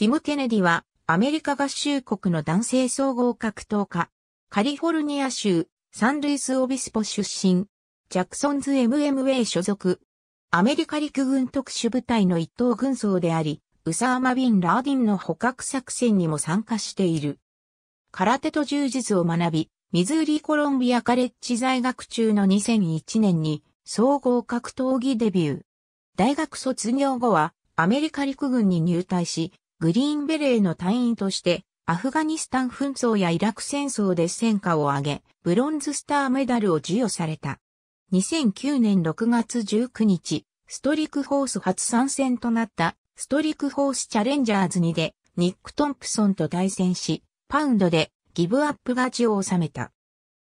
ティム・ケネディは、アメリカ合衆国の男性総合格闘家。カリフォルニア州、サンルイス・オビスポ出身。ジャクソンズ MMA 所属。アメリカ陸軍特殊部隊の一等軍曹であり、ウサーマ・ビン・ラーディンの捕獲作戦にも参加している。空手と柔術を学び、ミズーリ・コロンビア・カレッジ在学中の2001年に総合格闘技デビュー。大学卒業後はアメリカ陸軍に入隊し、グリーンベレーの隊員として、アフガニスタン紛争やイラク戦争で戦果を上げ、ブロンズスターメダルを授与された。2009年6月19日、ストリクホース初参戦となったストリクホースチャレンジャーズ2でニック・トンプソンと対戦し、パウンドでギブアップ勝ちを収めた。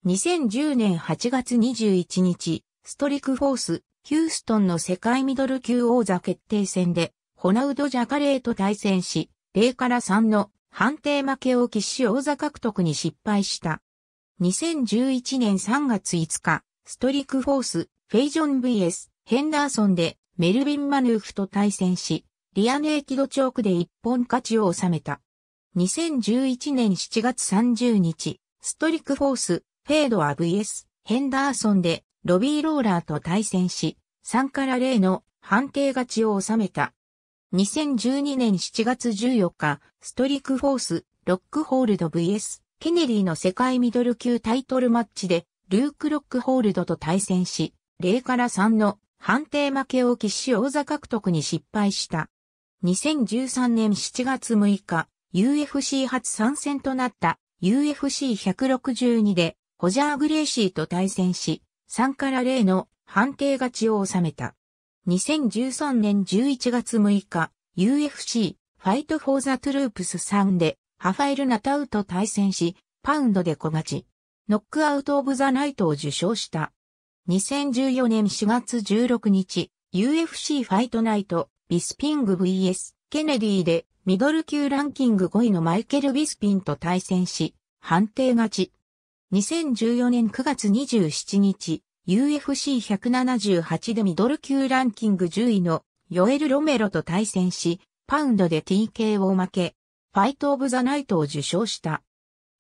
2010年8月21日、ストリクフォース、ヒューストンの世界ミドル級王座決定戦でコナウド・ジャカレーと対戦し、0から3の判定負けを喫し王座獲得に失敗した。2011年3月5日、ストリックフォース、フェイジョン vs ヘンダーソンでメルビン・マヌーフと対戦し、リアネーキドチョークで一本勝ちを収めた。2011年7月30日、ストリックフォース、フェードア vs ヘンダーソンでロビー・ローラーと対戦し、3から0の判定勝ちを収めた。2012年7月14日、ストリックフォース、ロックホールド VS、ケネディの世界ミドル級タイトルマッチで、ルーク・ロックホールドと対戦し、0から3の判定負けを喫し王座獲得に失敗した。2013年7月6日、UFC 初参戦となった UFC162 で、ホジャー・グレイシーと対戦し、3から0の判定勝ちを収めた。2013年11月6日、UFC ファイトフォーザトゥループス3で、ハファエル・ナタウと対戦し、パウンドで小勝ち。ノックアウト・オブ・ザ・ナイトを受賞した。2014年4月16日、UFC ファイトナイト、ビスピング VS、ケネディで、ミドル級ランキング5位のマイケル・ビスピンと対戦し、判定勝ち。2014年9月27日、UFC178 でミドル級ランキング10位のヨエル・ロメロと対戦し、パウンドで TK を負け、ファイト・オブ・ザ・ナイトを受賞した。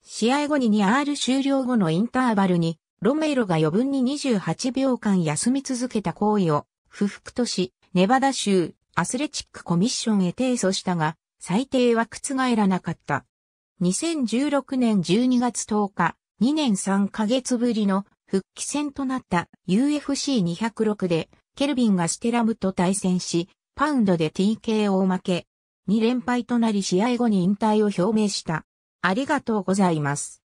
試合後に 2R 終了後のインターバルに、ロメロが余分に28秒間休み続けた行為を不服とし、ネバダ州アスレチックコミッションへ提訴したが、裁定は覆らなかった。2016年12月10日、2年3ヶ月ぶりの復帰戦となった UFC206 で、ケルビンがステラムと対戦し、パウンドで TKO 負け、2連敗となり試合後に引退を表明した。ありがとうございます。